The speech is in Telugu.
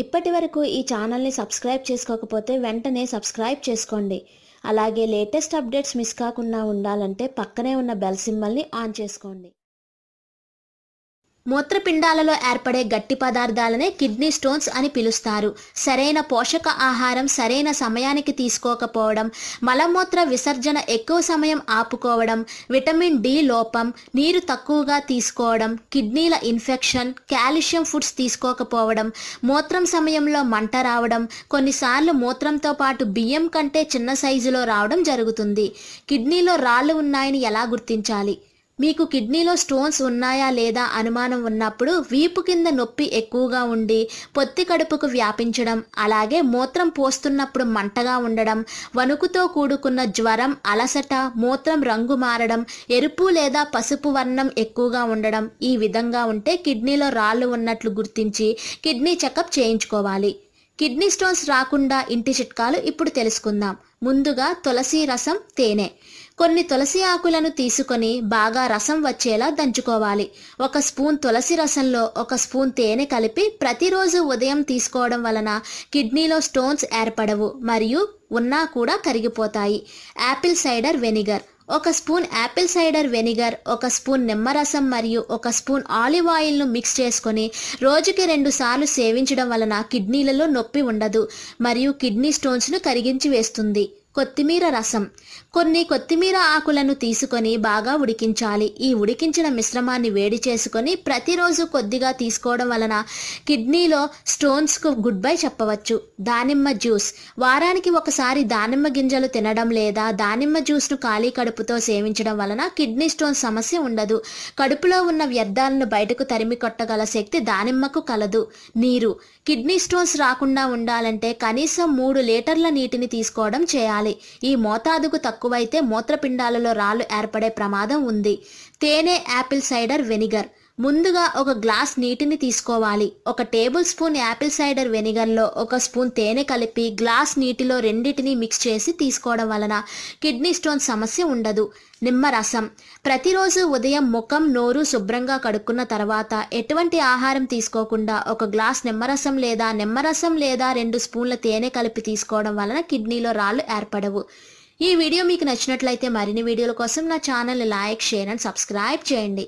ఇప్పటి వరకు ఈ ఛానల్ని సబ్స్క్రైబ్ చేసుకోకపోతే వెంటనే సబ్స్క్రైబ్ చేసుకోండి అలాగే లేటెస్ట్ అప్డేట్స్ మిస్ కాకుండా ఉండాలంటే పక్కనే ఉన్న బెల్ సిమ్మల్ని ఆన్ చేసుకోండి మూత్రపిండాలలో ఏర్పడే గట్టి పదార్థాలనే కిడ్నీ స్టోన్స్ అని పిలుస్తారు సరైన పోషక ఆహారం సరైన సమయానికి తీసుకోకపోవడం మలమూత్ర విసర్జన ఎక్కువ సమయం ఆపుకోవడం విటమిన్ డి లోపం నీరు తక్కువగా తీసుకోవడం కిడ్నీల ఇన్ఫెక్షన్ కాల్షియం ఫుడ్స్ తీసుకోకపోవడం మూత్రం సమయంలో మంట రావడం కొన్నిసార్లు మూత్రంతో పాటు బియ్యం కంటే చిన్న సైజులో రావడం జరుగుతుంది కిడ్నీలో రాళ్ళు ఉన్నాయని ఎలా గుర్తించాలి మీకు కిడ్నీలో స్టోన్స్ ఉన్నాయా లేదా అనుమానం ఉన్నప్పుడు వీపు కింద నొప్పి ఎక్కువగా ఉండి పొత్తి కడుపుకు వ్యాపించడం అలాగే మూత్రం పోస్తున్నప్పుడు మంటగా ఉండడం వణుకుతో కూడుకున్న జ్వరం అలసట మూత్రం రంగు మారడం ఎరుపు లేదా పసుపు వర్ణం ఎక్కువగా ఉండడం ఈ విధంగా ఉంటే కిడ్నీలో రాళ్ళు ఉన్నట్లు గుర్తించి కిడ్నీ చెకప్ చేయించుకోవాలి కిడ్నీ స్టోన్స్ రాకుండా ఇంటి చిట్కాలు ఇప్పుడు తెలుసుకుందాం ముందుగా తులసి రసం తేనె కొన్ని తులసి ఆకులను తీసుకొని బాగా రసం వచ్చేలా దంచుకోవాలి ఒక స్పూన్ తులసి రసంలో ఒక స్పూన్ తేనె కలిపి ప్రతిరోజు ఉదయం తీసుకోవడం వలన కిడ్నీలో స్టోన్స్ ఏర్పడవు మరియు ఉన్నా కూడా కరిగిపోతాయి యాపిల్ సైడర్ వెనిగర్ ఒక స్పూన్ యాపిల్ సైడర్ వెనిగర్ ఒక స్పూన్ నిమ్మరసం మరియు ఒక స్పూన్ ఆలివ్ ఆయిల్ను మిక్స్ చేసుకొని రోజుకి రెండు సార్లు సేవించడం వలన కిడ్నీలలో నొప్పి ఉండదు మరియు కిడ్నీ స్టోన్స్ను కరిగించి వేస్తుంది కొత్తిమీర రసం కొన్ని కొత్తిమీర ఆకులను తీసుకొని బాగా ఉడికించాలి ఈ ఉడికించిన మిశ్రమాన్ని వేడి చేసుకొని ప్రతిరోజు కొద్దిగా తీసుకోవడం వలన కిడ్నీలో స్టోన్స్కు గుడ్ బై చెప్పవచ్చు దానిమ్మ జ్యూస్ వారానికి ఒకసారి దానిమ్మ గింజలు తినడం లేదా దానిమ్మ జ్యూస్ను ఖాళీ కడుపుతో సేవించడం వలన కిడ్నీ స్టోన్ సమస్య ఉండదు కడుపులో ఉన్న వ్యర్థాలను బయటకు తరిమి కొట్టగల శక్తి దానిమ్మకు కలదు నీరు కిడ్నీ స్టోన్స్ రాకుండా ఉండాలంటే కనీసం మూడు లీటర్ల నీటిని తీసుకోవడం చేయాలి ఉండాలి ఈ మోతాదుకు తక్కువైతే మూత్రపిండాలలో రాళ్ళు ఏర్పడే ప్రమాదం ఉంది తేనె యాపిల్ సైడర్ వెనిగర్ ముందుగా ఒక గ్లాస్ నీటిని తీసుకోవాలి ఒక టేబుల్ స్పూన్ యాపిల్ సైడర్ వెనిగర్లో ఒక స్పూన్ తేనె కలిపి గ్లాస్ నీటిలో రెండింటిని మిక్స్ చేసి తీసుకోవడం వలన కిడ్నీ స్టోన్ సమస్య ఉండదు నిమ్మరసం ప్రతిరోజు ఉదయం ముఖం నోరు శుభ్రంగా కడుక్కున్న తర్వాత ఎటువంటి ఆహారం తీసుకోకుండా ఒక గ్లాస్ నిమ్మరసం లేదా నిమ్మరసం లేదా రెండు స్పూన్ల తేనె కలిపి తీసుకోవడం వలన కిడ్నీలో రాళ్ళు ఏర్పడవు ఈ వీడియో మీకు నచ్చినట్లయితే మరిన్ని వీడియోల కోసం నా ఛానల్ని లైక్ షేర్ అండ్ సబ్స్క్రైబ్ చేయండి